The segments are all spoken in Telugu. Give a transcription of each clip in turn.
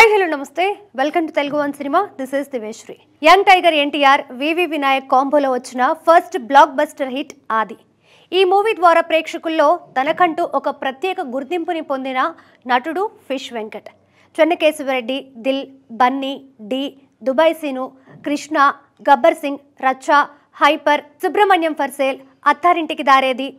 హాయ్ హలో నమస్తే welcome to Telugu one cinema this is దివేశ్రీ యంగ్ టైగర్ ఎన్టీఆర్ వివి వినాయక్ కాంబోలో వచ్చిన ఫస్ట్ బ్లాక్ బస్టర్ హిట్ ఆది ఈ మూవీ ద్వారా ప్రేక్షకుల్లో తనకంటూ ఒక ప్రత్యేక గుర్తింపుని పొందిన నటుడు ఫిష్ వెంకట్ చెన్నకేశవరెడ్డి దిల్ బన్నీ డి Dubai Seenu Krishna Gabbar Singh Racha hyper Subrahmanyam for sale Attarintiki Daredi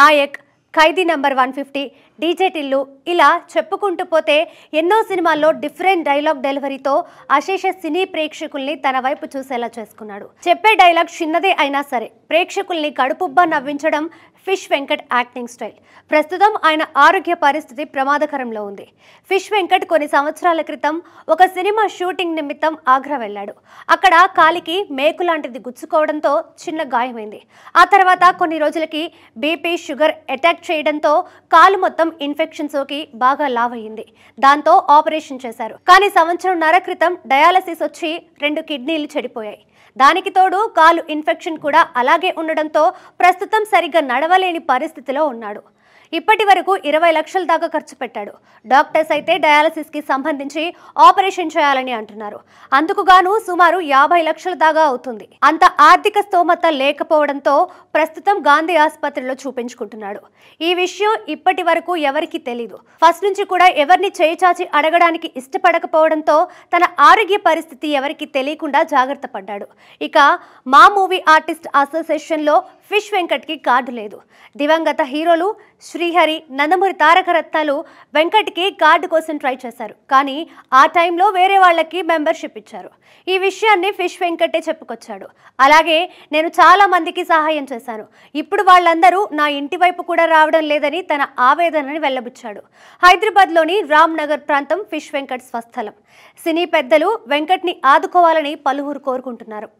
Nayak Khaidi number one fifty DJ Tillu ఇలా చెప్పుకుంటూ పోతే ఎన్నో సినిమాల్లో డిఫరెంట్ డైలాగ్ డెలివరీతో అశేష సినీ ప్రేక్షకుల్ని తన వైపు చూసేలా చేసుకున్నాడు చెప్పే డైలాగ్ చిన్నదే అయినా సరే ప్రేక్షకుల్ని కడుపుబ్బా నవ్వించడం ఫిష్ వెంకట్ యాక్టింగ్ స్టైల్ ప్రస్తుతం ఆయన ఆరోగ్య పరిస్థితి ప్రమాదకరంలో ఉంది ఫిష్ వెంకట్ కొన్ని సంవత్సరాల క్రితం ఒక సినిమా షూటింగ్ నిమిత్తం ఆగ్రా వెళ్ళాడు అక్కడ కాలికి మేకు లాంటిది గుచ్చుకోవడంతో చిన్న గాయమైంది ఆ తర్వాత కొన్ని రోజులకి బీపీ షుగర్ అటాక్ ఇన్ఫెక్ట్ చేయడంతో కాలు మొత్తం ఇన్ఫెక్షన్ సోకి బాగా లావ్ అయింది దాంతో ఆపరేషన్ చేశారు కానీ సంవత్సరంన్నర క్రితం డయాలసిస్ వచ్చి రెండు కిడ్నీలు చెడిపోయాయి దానికి తోడు కాలు ఇన్ఫెక్షన్ కూడా అలాగే ఉండడంతో ప్రస్తుతం సరిగ్గా నడవలేని పరిస్థితిలో ఉన్నాడు ఇప్పటి వరకు ఇరవై లక్షల దాకా ఖర్చు పెట్టాడు డాక్టర్స్ అయితే డయాలసిస్కి సంబంధించి ఆపరేషన్ చేయాలని అంటున్నారు అందుకు గాను సుమారు యాభై లక్షల దాకా అవుతుంది అంత ఆర్థిక స్తోమత లేకపోవడంతో ప్రస్తుతం గాంధీ ఆసుపత్రిలో చూపించుకుంటున్నాడు ఈ విషయం ఇప్పటి వరకు తెలియదు తెలీదు ఫస్ట్ నుంచి కూడా ఎవరిని చేయిచాచి అడగడానికి ఇష్టపడకపోవడంతో తన ఆరోగ్య పరిస్థితి ఎవరికి తెలియకుండా జాగ్రత్త పడ్డాడు ఇక మా మూవీ ఆర్టిస్ట్ అసోసియేషన్లో ఫిష్ వెంకట్కి కార్డు లేదు దివంగత హీరోలు శ్రీహరి నందమూరి తారక రత్నాలు వెంకట్కి కార్డు కోసం ట్రై చేశారు కానీ ఆ టైంలో వేరే వాళ్ళకి మెంబర్షిప్ ఇచ్చారు ఈ విషయాన్ని ఫిష్ వెంకటే చెప్పుకొచ్చాడు అలాగే నేను చాలా మందికి సహాయం చేశాను ఇప్పుడు వాళ్ళందరూ నా ఇంటి వైపు కూడా రావడం లేదని తన ఆవేదనని వెళ్లబుచ్చాడు హైదరాబాద్లోని రామ్ నగర్ ప్రాంతం ఫిష్ వెంకట్ స్వస్థలం సినీ పెద్దలు వెంకట్ని ఆదుకోవాలని పలువురు కోరుకుంటున్నారు